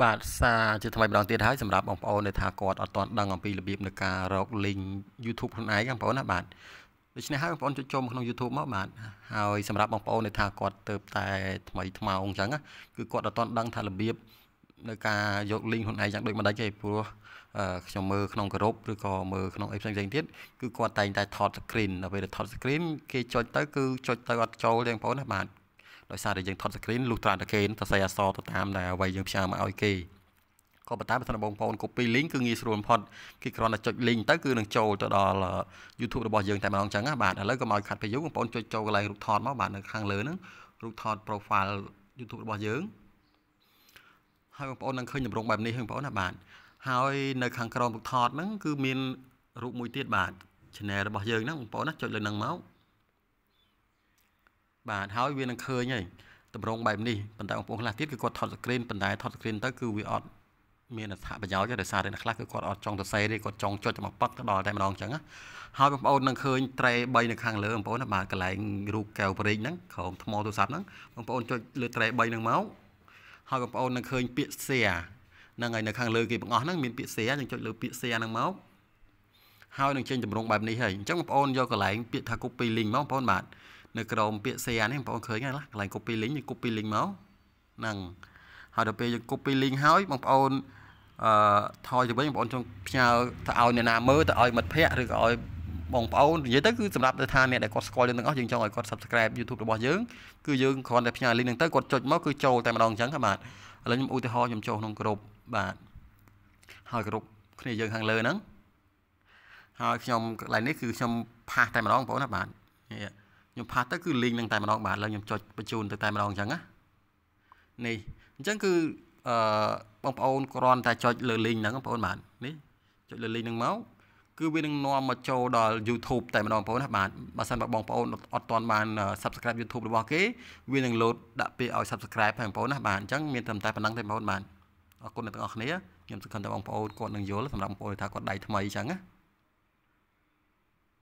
បាទសារជាថ្មីម្ដងទៀតហើយសម្រាប់បងប្អូនដែលថាគាត់អត់ទាន់ដឹងអំពីរបៀបនៃការរក link YouTube ខ្លួនឯងបងប្អូនណាបាទដូច្នេះហើយបងប្អូនចូលចូលក្នុង YouTube មកបាទហើយសម្រាប់បងប្អូនដែលថាគាត់ទៅតែថ្មីថ្មោងអញ្ចឹងគឺគាត់អត់ទាន់ដឹងថារបៀបនៅការយក link ខ្លួនឯងយ៉ាងដូចម្ដេចទេព្រោះខ្ញុំមើលក្នុងគោរពឬក៏មើលក្នុងអីផ្សេងៗទៀតគឺគាត់តែងតែថត screen ដល់ពេលថត screen គេចុចទៅគឺចុចទៅអត់ចូលទេបងប្អូនណាបាទដោយសារតែយើងថត screen លុះត្រាតែគេសរសេរអក្សរទៅតាមដែលអ្វីយើងផ្ញើមកឲ្យគេក៏ប៉ុន្តែបើសិនបងប្អូន copy link គឺងាយស្រួលបំផុតគេគ្រាន់តែចុច link ទៅគឺនឹងចូលទៅដល់ YouTube របស់យើងតែម្ដងចឹងណាបាទឥឡូវកុំឲ្យខាត់ទៅយូរបងប្អូនចុចចូលកន្លែងរូបថតមកបាទនៅខាងលើហ្នឹងរូបថត profile YouTube របស់យើងហើយបងប្អូននឹងឃើញតម្រងបែបនេះហើយបងប្អូនណាបាទហើយនៅខាងក្រោមរូបថតហ្នឹងគឺមានរូបមួយទៀតបាទ channel របស់យើងហ្នឹងបងប្អូនណាចុចលើហ្នឹងមកបាទហើយវានឹងឃើញហើយតម្រងបែបនេះប៉ុន្តែបងប្អូនខ្លះទៀតគឺគាត់ថត screen ប៉ុន្តែថត screen ទៅគឺវាអត់មានអត្ថប្រយោជន៍ទេដោយសារតែអ្នកខ្លះគឺគាត់អត់ចង់សរសេរទេគាត់ចង់ចុចតែមកប៉ឹកទៅដល់តែម្ដងអញ្ចឹងហើយបងប្អូននឹងឃើញត្រេ3នៅខាងលើបងប្អូនបាទកន្លែងរូបកែវប្រេងហ្នឹងក្រោមថ្មទូរស័ព្ទហ្នឹងបងប្អូនចុចលើត្រេ3ហ្នឹងមកហើយបងប្អូននឹងឃើញពាក្យ share ហ្នឹងហើយនៅខាងលើគេបង្អស់ហ្នឹងមានពាក្យ share យើងចុចលើពាក្យ share ហ្នឹងមកហើយនឹងចេញតម្រងបែបនេះហើយអញ្ចឹងបងប្អូនយកកន្លែងពាក្យថា copy link មកបងប្អូនបាទនៅក្រោមពាក្យ share នេះបងប្អូនឃើញហើយណាកន្លែង copy link យើង copy link មកហ្នឹងហើយដល់ពេលយើង copy link ហើយបងប្អូនអឺថយទៅវិញបងប្អូនចង់ផ្ញើទៅឲ្យអ្នកណាមើលទៅឲ្យមិត្តភ័ក្តិឬក៏ឲ្យបងប្អូននិយាយទៅគឺសម្រាប់ទៅថាអ្នកដែលគាត់ស្គាល់យើងទាំងអស់យើងចង់ឲ្យគាត់ subscribe YouTube របស់យើងគឺយើងគ្រាន់តែផ្ញើ link ហ្នឹងទៅគាត់ចុចមកគឺចូលតែម្ដងអញ្ចឹងបាទឥឡូវខ្ញុំឧទាហរណ៍ខ្ញុំចូលក្នុងក្រុមបាទហើយក្រុមគ្នាយើងខាងលើហ្នឹងហើយខ្ញុំកន្លែងនេះគឺខ្ញុំផាសតែម្ដងបងប្អូនណាបាទនេះខ្ញុំផាសទៅគឺលីងនឹងតែម្ដងបាទឥឡូវខ្ញុំចុចបញ្ជូនទៅតែម្ដងអញ្ចឹងណានេះអញ្ចឹងគឺអឺបងប្អូនគ្រាន់តែចុចលើលីងហ្នឹងបងប្អូនបាទនេះចុចលើលីងហ្នឹងមកគឺវានឹងនាំមកចូលដល់ YouTube តែម្ដងបងប្អូនណាបាទបើសិនបើបងប្អូនអត់ទាន់បាន Subscribe YouTube របស់គេវានឹង load ដាក់ពាក្យឲ្យ Subscribe ផងបងប្អូនណាបាទអញ្ចឹងមានត្រឹមតែប៉ុណ្ណឹងទេបងប្អូនបាទអរគុណអ្នកទាំងអស់គ្នាខ្ញុំសង្ឃឹមថាបងប្អូនគាត់នឹងយល់សម្រាប់បងប្អូនថាគាត់ដៃថ្មីអញ្ចឹងណា